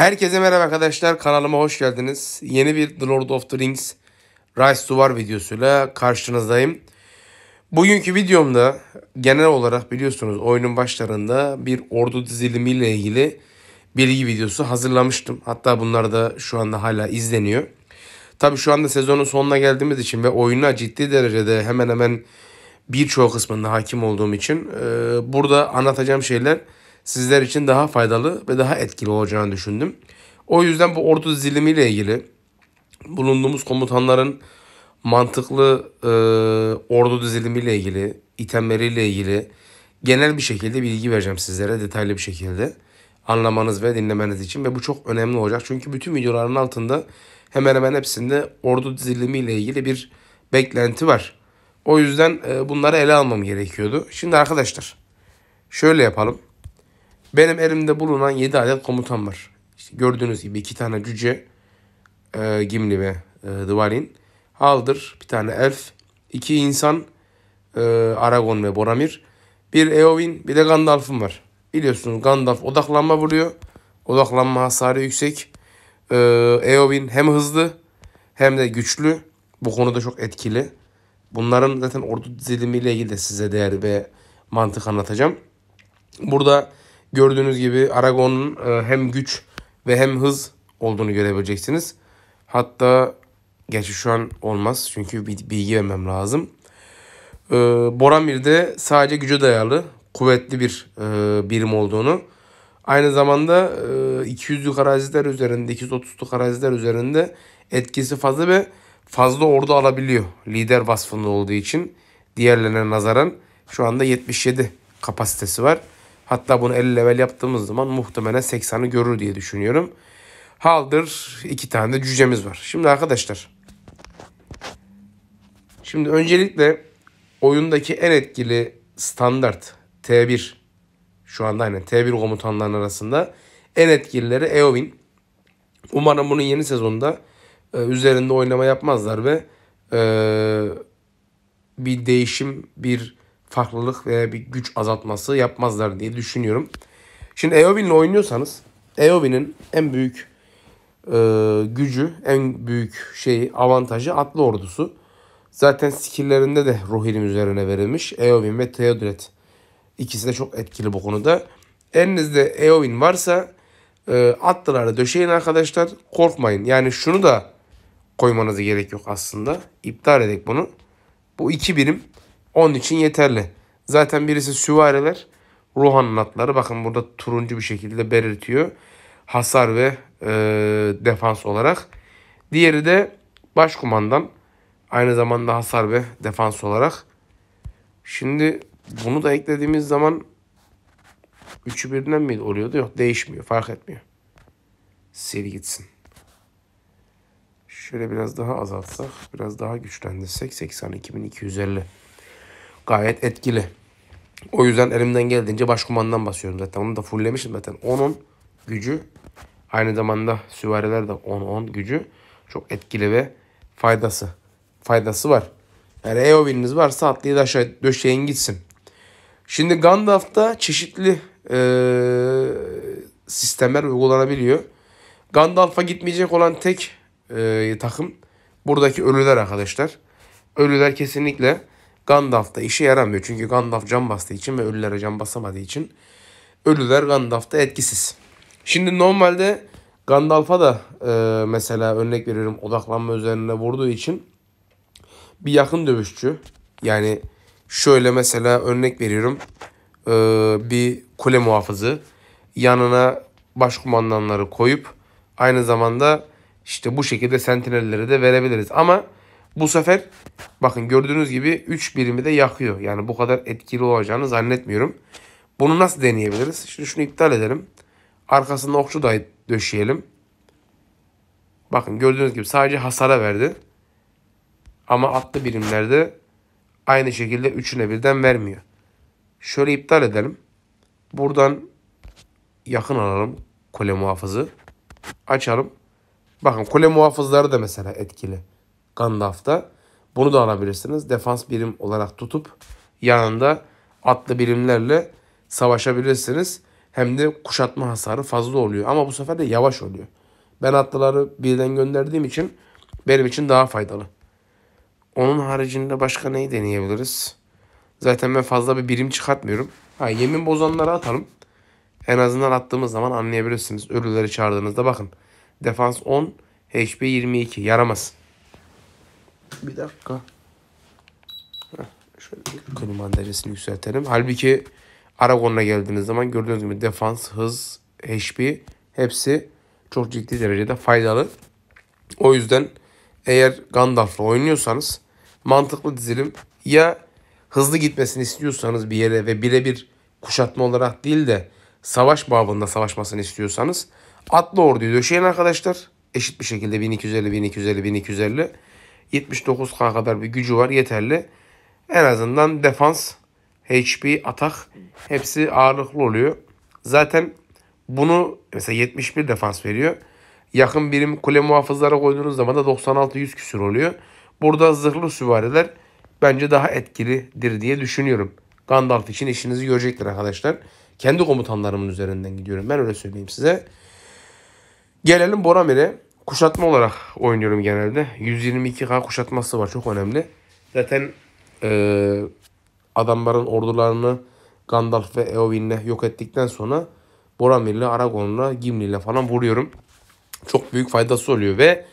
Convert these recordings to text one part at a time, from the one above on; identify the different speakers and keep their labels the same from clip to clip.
Speaker 1: Herkese merhaba arkadaşlar kanalıma hoş geldiniz. Yeni bir The Lord of the Rings Rise to War videosuyla karşınızdayım. Bugünkü videomda genel olarak biliyorsunuz oyunun başlarında bir ordu dizilimiyle ilgili bilgi videosu hazırlamıştım. Hatta bunlar da şu anda hala izleniyor. Tabi şu anda sezonun sonuna geldiğimiz için ve oyuna ciddi derecede hemen hemen birçok kısmında hakim olduğum için e, burada anlatacağım şeyler sizler için daha faydalı ve daha etkili olacağını düşündüm. O yüzden bu ordu dizilimiyle ilgili bulunduğumuz komutanların mantıklı e, ordu dizilimiyle ilgili, itemleriyle ilgili genel bir şekilde bilgi vereceğim sizlere detaylı bir şekilde anlamanız ve dinlemeniz için ve bu çok önemli olacak. Çünkü bütün videoların altında hemen hemen hepsinde ordu dizilimiyle ilgili bir beklenti var. O yüzden e, bunları ele almam gerekiyordu. Şimdi arkadaşlar şöyle yapalım. Benim elimde bulunan 7 adet komutan var. İşte gördüğünüz gibi 2 tane cüce e, Gimli ve e, Dvalin. Haldır bir tane elf. 2 insan e, Aragon ve Boramir. Bir Eowyn bir de Gandalf'ım var. Biliyorsunuz Gandalf odaklanma vuruyor. Odaklanma hasarı yüksek. E, Eowyn hem hızlı hem de güçlü. Bu konuda çok etkili. Bunların zaten ordu dizilimiyle ilgili de size değer ve mantık anlatacağım. Burada Gördüğünüz gibi Aragon'un e, hem güç ve hem hız olduğunu görebileceksiniz. Hatta gerçi şu an olmaz çünkü bilgi vermem lazım. E, Boramir de sadece güce dayalı kuvvetli bir e, birim olduğunu aynı zamanda e, 200'lük araziler üzerinde 230'luk araziler üzerinde etkisi fazla ve fazla ordu alabiliyor. Lider vasfında olduğu için diğerlerine nazaran şu anda 77 kapasitesi var. Hatta bunu 50 level yaptığımız zaman muhtemelen 80'i görür diye düşünüyorum. Haldır iki tane de cücemiz var. Şimdi arkadaşlar. Şimdi öncelikle oyundaki en etkili standart T1 şu anda aynen T1 komutanların arasında en etkilileri Eowyn. Umarım bunun yeni sezonda e, üzerinde oynama yapmazlar ve e, bir değişim, bir farklılık veya bir güç azaltması yapmazlar diye düşünüyorum. Şimdi Eowyn'le oynuyorsanız Eowyn'in en büyük e, gücü, en büyük şeyi, avantajı atlı ordusu. Zaten skillerinde de Rohirrim üzerine verilmiş. Eowyn ve Theodulet ikisi de çok etkili bu konuda. Elinizde Eowyn varsa e, atlıları döşeyin arkadaşlar. Korkmayın. Yani şunu da koymanıza gerek yok aslında. İptal edek bunu. Bu iki birim onun için yeterli. Zaten birisi süvariler. Ruhan'ın atları bakın burada turuncu bir şekilde belirtiyor. Hasar ve e, defans olarak. Diğeri de başkumandan. Aynı zamanda hasar ve defans olarak. Şimdi bunu da eklediğimiz zaman üçü birinden mi oluyordu? Yok değişmiyor fark etmiyor. Sil gitsin. Şöyle biraz daha azaltsak, biraz daha güçlendirsek 82.250 gayet etkili. O yüzden elimden geldiğince baş kumandan basıyorum zaten. Onu da fulllemişim zaten. 10-10 gücü aynı zamanda süvariler de 10-10 gücü çok etkili ve faydası faydası var. Yani Eowyn'iniz varsa atlayı da aşağı döşeyin gitsin. Şimdi Gandalf'ta çeşitli e, sistemler uygulanabiliyor. Gandalf'a gitmeyecek olan tek e, takım buradaki ölüler arkadaşlar. Ölüler kesinlikle Gandalf'ta işe yaramıyor. Çünkü Gandalf can bastığı için ve ölülere can basamadığı için ölüler Gandalf'ta etkisiz. Şimdi normalde Gandalf'a da e, mesela örnek veriyorum odaklanma üzerine vurduğu için bir yakın dövüşçü yani şöyle mesela örnek veriyorum e, bir kule muhafızı yanına başkumandanları koyup aynı zamanda işte bu şekilde sentinelleri de verebiliriz. Ama bu sefer bakın gördüğünüz gibi 3 birimi de yakıyor. Yani bu kadar etkili olacağını zannetmiyorum. Bunu nasıl deneyebiliriz? Şimdi şunu iptal edelim. Arkasında okçu dahi döşeyelim. Bakın gördüğünüz gibi sadece hasara verdi. Ama atlı birimlerde aynı şekilde üçüne birden vermiyor. Şöyle iptal edelim. Buradan yakın alalım kule muhafızı. Açalım. Bakın kule muhafızları da mesela etkili. Gandalf'ta. Bunu da alabilirsiniz. Defans birim olarak tutup yanında atlı birimlerle savaşabilirsiniz. Hem de kuşatma hasarı fazla oluyor. Ama bu sefer de yavaş oluyor. Ben atlıları birden gönderdiğim için benim için daha faydalı. Onun haricinde başka neyi deneyebiliriz? Zaten ben fazla bir birim çıkartmıyorum. Ha, yemin bozanları atalım. En azından attığımız zaman anlayabilirsiniz. Ölüleri çağırdığınızda bakın. Defans 10, HP 22. Yaramaz. Bir dakika. Heh, şöyle yukarı derecesini yükseltelim. Halbuki Aragon'a geldiğiniz zaman gördüğünüz gibi defans, hız, HP hepsi çok ciddi derecede faydalı. O yüzden eğer Gandalf'la oynuyorsanız mantıklı dizilim ya hızlı gitmesini istiyorsanız bir yere ve birebir kuşatma olarak değil de savaş babında savaşmasını istiyorsanız atlı orduyu döşeyen arkadaşlar eşit bir şekilde 1250 1250 1250 79K kadar bir gücü var yeterli. En azından defans, HP, atak hepsi ağırlıklı oluyor. Zaten bunu mesela 71 defans veriyor. Yakın birim kule muhafızlara koyduğunuz zaman da 96-100 küsür oluyor. Burada zırhlı süvariler bence daha etkilidir diye düşünüyorum. Gandalf için işinizi görecektir arkadaşlar. Kendi komutanlarımın üzerinden gidiyorum. Ben öyle söyleyeyim size. Gelelim Boramire Kuşatma olarak oynuyorum genelde. 122K kuşatması var. Çok önemli. Zaten e, adamların ordularını Gandalf ve Eowyn'le yok ettikten sonra Boromir'le, Aragorn'la, Gimli'yle falan vuruyorum. Çok büyük faydası oluyor ve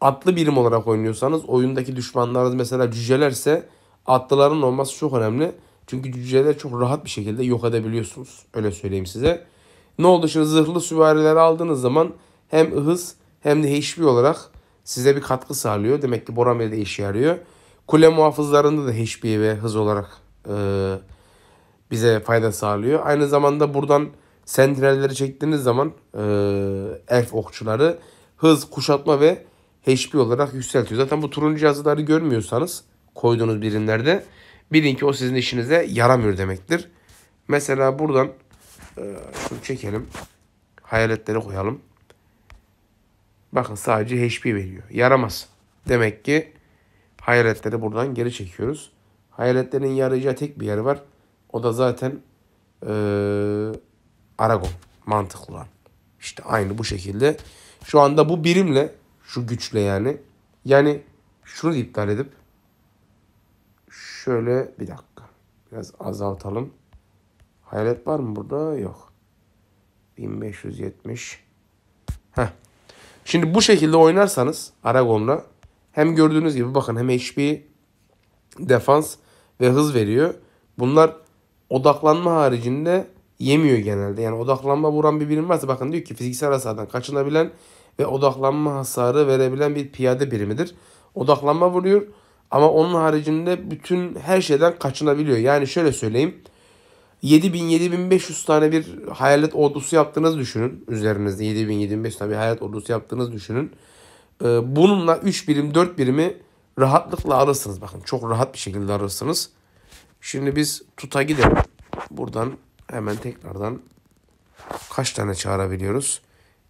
Speaker 1: atlı birim olarak oynuyorsanız oyundaki düşmanlarınız mesela cücelerse atlıların olması çok önemli. Çünkü cüceleri çok rahat bir şekilde yok edebiliyorsunuz. Öyle söyleyeyim size. Ne oldu şimdi zırhlı süvarileri aldığınız zaman hem hız hem de HB olarak size bir katkı sağlıyor. Demek ki Borameli'de işe yarıyor. Kule muhafızlarında da HB ve hız olarak e, bize fayda sağlıyor. Aynı zamanda buradan sentinelleri çektiğiniz zaman e, elf okçuları hız, kuşatma ve HP olarak yükseltiyor. Zaten bu turuncu yazıları görmüyorsanız koyduğunuz birimlerde bilin ki o sizin işinize yaramıyor demektir. Mesela buradan e, şunu çekelim. hayaletleri koyalım. Bakın sadece HP veriyor. Yaramaz. Demek ki hayaletleri buradan geri çekiyoruz. Hayaletlerin yarayacağı tek bir yer var. O da zaten e, Aragon. Mantıklı olan. İşte aynı bu şekilde. Şu anda bu birimle şu güçle yani. Yani şunu iptal edip şöyle bir dakika. Biraz azaltalım. Hayalet var mı burada? Yok. 1570. Heh. Şimdi bu şekilde oynarsanız Aragon'la hem gördüğünüz gibi bakın hem HP, defans ve hız veriyor. Bunlar odaklanma haricinde yemiyor genelde. Yani odaklanma vuran bir birim varsa bakın diyor ki fiziksel hasardan kaçınabilen ve odaklanma hasarı verebilen bir piyade birimidir. Odaklanma vuruyor ama onun haricinde bütün her şeyden kaçınabiliyor. Yani şöyle söyleyeyim. 7000-7500 tane bir hayalet ordusu yaptığınızı düşünün. Üzerinizde 7000-7500 tane bir hayalet ordusu yaptığınızı düşünün. Ee, bununla 3 birim 4 birimi rahatlıkla alırsınız. Bakın çok rahat bir şekilde alırsınız. Şimdi biz tuta gidelim. Buradan hemen tekrardan kaç tane çağırabiliyoruz?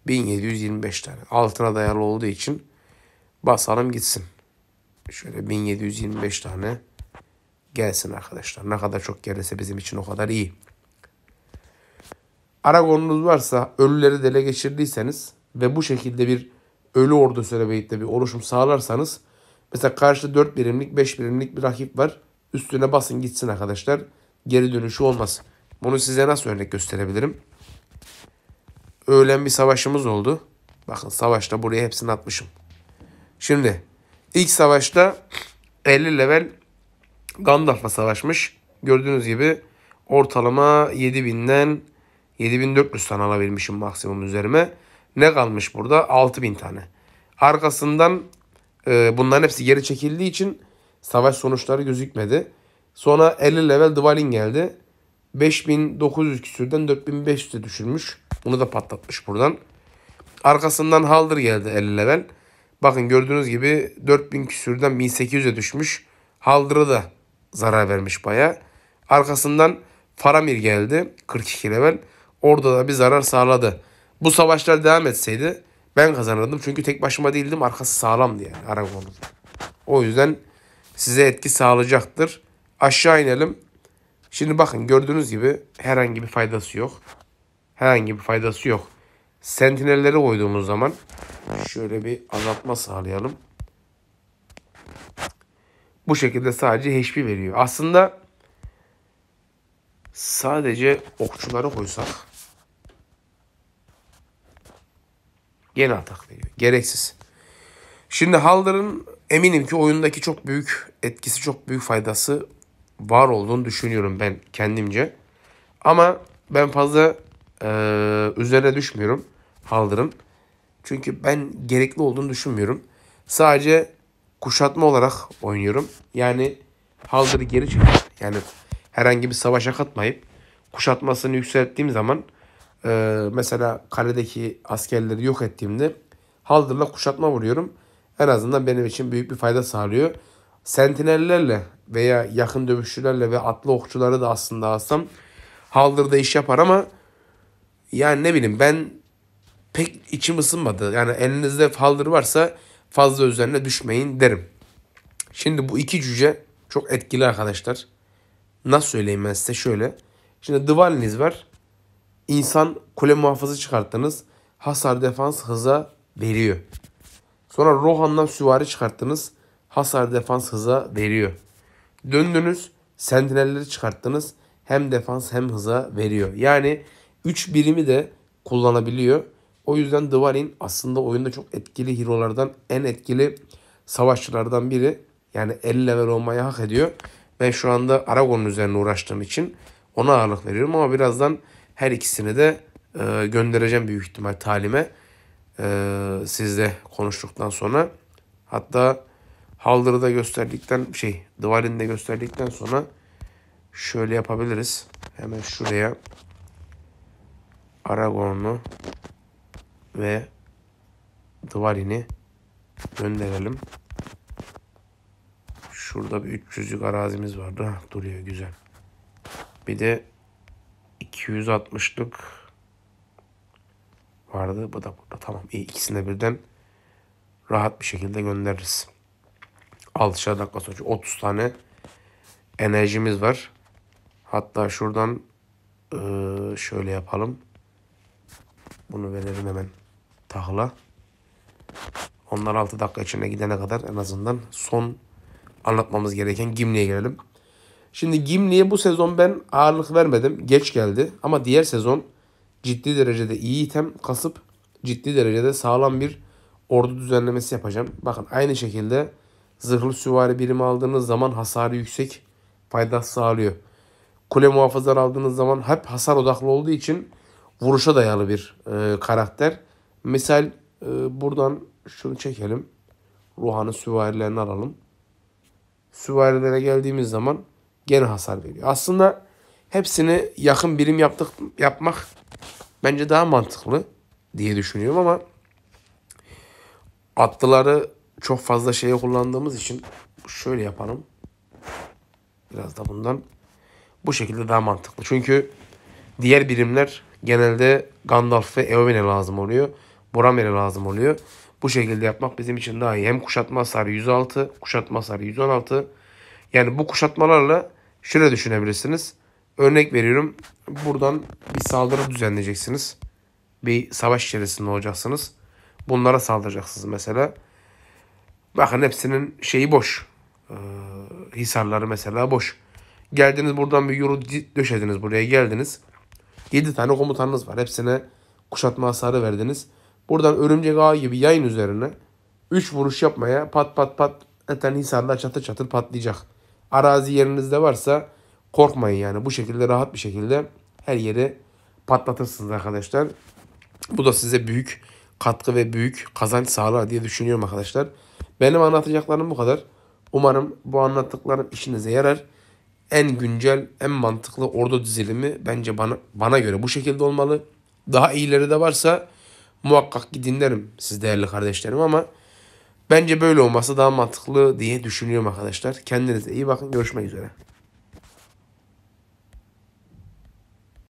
Speaker 1: 1725 tane. Altına dayalı olduğu için basalım gitsin. Şöyle 1725 tane gelsin arkadaşlar. Ne kadar çok gelirse bizim için o kadar iyi. Aragonunuz varsa ölüleri dele geçirdiyseniz ve bu şekilde bir ölü ordu söyleyip de bir oluşum sağlarsanız mesela karşıda 4 birimlik 5 birimlik bir rakip var. Üstüne basın gitsin arkadaşlar. Geri dönüşü olmaz. Bunu size nasıl örnek gösterebilirim? Öğlen bir savaşımız oldu. Bakın savaşta buraya hepsini atmışım. Şimdi ilk savaşta 50 level Gandalf'la savaşmış. Gördüğünüz gibi ortalama 7000'den 7400 tane alabilmişim maksimum üzerime. Ne kalmış burada? 6000 tane. Arkasından e, bunların hepsi geri çekildiği için savaş sonuçları gözükmedi. Sonra 50 level Dwalin geldi. 5900 küsürden 4500'e düşürmüş. Bunu da patlatmış buradan. Arkasından Haldır geldi 50 level. Bakın gördüğünüz gibi 4000 küsürden 1800'e düşmüş. Haldır'ı da zarar vermiş baya. Arkasından Faramir geldi 42 level. Orada da bir zarar sağladı. Bu savaşlar devam etseydi ben kazanırdım. Çünkü tek başıma değildim. Arkası sağlamdı yani Aragon'un. O yüzden size etki sağlayacaktır. Aşağı inelim. Şimdi bakın gördüğünüz gibi herhangi bir faydası yok. Herhangi bir faydası yok. Sentinelleri koyduğumuz zaman şöyle bir azaltma sağlayalım. Bu şekilde sadece HP veriyor. Aslında sadece okçuları koysak yeni atak veriyor. Gereksiz. Şimdi Haldar'ın eminim ki oyundaki çok büyük etkisi, çok büyük faydası var olduğunu düşünüyorum ben kendimce. Ama ben fazla e, üzerine düşmüyorum Haldar'ın. Çünkü ben gerekli olduğunu düşünmüyorum. Sadece kuşatma olarak oynuyorum. Yani Haldır'ı geri çekip yani herhangi bir savaşa katmayıp kuşatmasını yükselttiğim zaman e, mesela kaledeki askerleri yok ettiğimde Haldır'la kuşatma vuruyorum. En azından benim için büyük bir fayda sağlıyor. Sentinellerle veya yakın dövüşçülerle ve atlı okçuları da aslında alsam Haldır'da iş yapar ama yani ne bileyim ben pek içim ısınmadı. Yani elinizde Haldır varsa fazla üzerine düşmeyin derim. Şimdi bu iki cüce çok etkili arkadaşlar. Nasıl söyleyeyim ben size şöyle. Şimdi Dvaliniz var. İnsan kule muhafızı çıkarttınız. Hasar defans hıza veriyor. Sonra Rohan'dan süvari çıkarttınız. Hasar defans hıza veriyor. Döndünüz. Sentinelleri çıkarttınız. Hem defans hem hıza veriyor. Yani 3 birimi de kullanabiliyor. O yüzden Dwayne aslında oyunda çok etkili hero'lardan en etkili savaşçılardan biri. Yani 50 level olmayı hak ediyor. Ben şu anda Aragorn üzerine uğraştığım için ona ağırlık veriyorum ama birazdan her ikisini de e, göndereceğim büyük ihtimal talime. E, sizle konuştuktan sonra. Hatta Haldır'ı da gösterdikten şey Dwayne'i de gösterdikten sonra şöyle yapabiliriz. Hemen şuraya Aragorn'u ve Dvalin'i gönderelim. Şurada bir 300'lük arazimiz vardı. Hah, duruyor güzel. Bir de 260'lık vardı. Bu da burada. Tamam. İyi. İkisini de birden rahat bir şekilde göndeririz. 6'şer dakika sonra 30 tane enerjimiz var. Hatta şuradan şöyle yapalım. Bunu verelim hemen tahla. Onlar 6 dakika içinde gidene kadar en azından son anlatmamız gereken Gimli'ye gelelim. Şimdi Gimli'ye bu sezon ben ağırlık vermedim. Geç geldi ama diğer sezon ciddi derecede iyi item kasıp ciddi derecede sağlam bir ordu düzenlemesi yapacağım. Bakın aynı şekilde zırhlı süvari birimi aldığınız zaman hasarı yüksek fayda sağlıyor. Kule muhafızları aldığınız zaman hep hasar odaklı olduğu için vuruşa dayalı bir e, karakter. Misal e, buradan şunu çekelim. Ruhan'ın süvarilerini alalım. Süvarilere geldiğimiz zaman gene hasar veriyor. Aslında hepsini yakın birim yaptık yapmak bence daha mantıklı diye düşünüyorum ama atlıları çok fazla şeye kullandığımız için şöyle yapalım. Biraz da bundan. Bu şekilde daha mantıklı. Çünkü diğer birimler genelde Gandalf ve Eowyn'e lazım oluyor. Boran bile lazım oluyor. Bu şekilde yapmak bizim için daha iyi. Hem kuşatma hasarı 106, kuşatma hasarı 116. Yani bu kuşatmalarla şöyle düşünebilirsiniz. Örnek veriyorum. Buradan bir saldırı düzenleyeceksiniz. Bir savaş içerisinde olacaksınız. Bunlara saldıracaksınız mesela. Bakın hepsinin şeyi boş. Ee, hisarları mesela boş. Geldiniz buradan bir euro döşediniz buraya geldiniz. 7 tane komutanınız var. Hepsine kuşatma hasarı verdiniz. Buradan örümcek ağı gibi yayın üzerine 3 vuruş yapmaya pat pat pat eten insanlar çatı çatır patlayacak. Arazi yerinizde varsa korkmayın yani bu şekilde rahat bir şekilde her yeri patlatırsınız arkadaşlar. Bu da size büyük katkı ve büyük kazanç sağlar diye düşünüyorum arkadaşlar. Benim anlatacaklarım bu kadar. Umarım bu anlattıklarım işinize yarar. En güncel, en mantıklı ordu dizilimi bence bana, bana göre bu şekilde olmalı. Daha iyileri de varsa muhakkak gidin derim siz değerli kardeşlerim ama bence böyle olması daha mantıklı diye düşünüyorum arkadaşlar. Kendinize iyi bakın. Görüşmek üzere.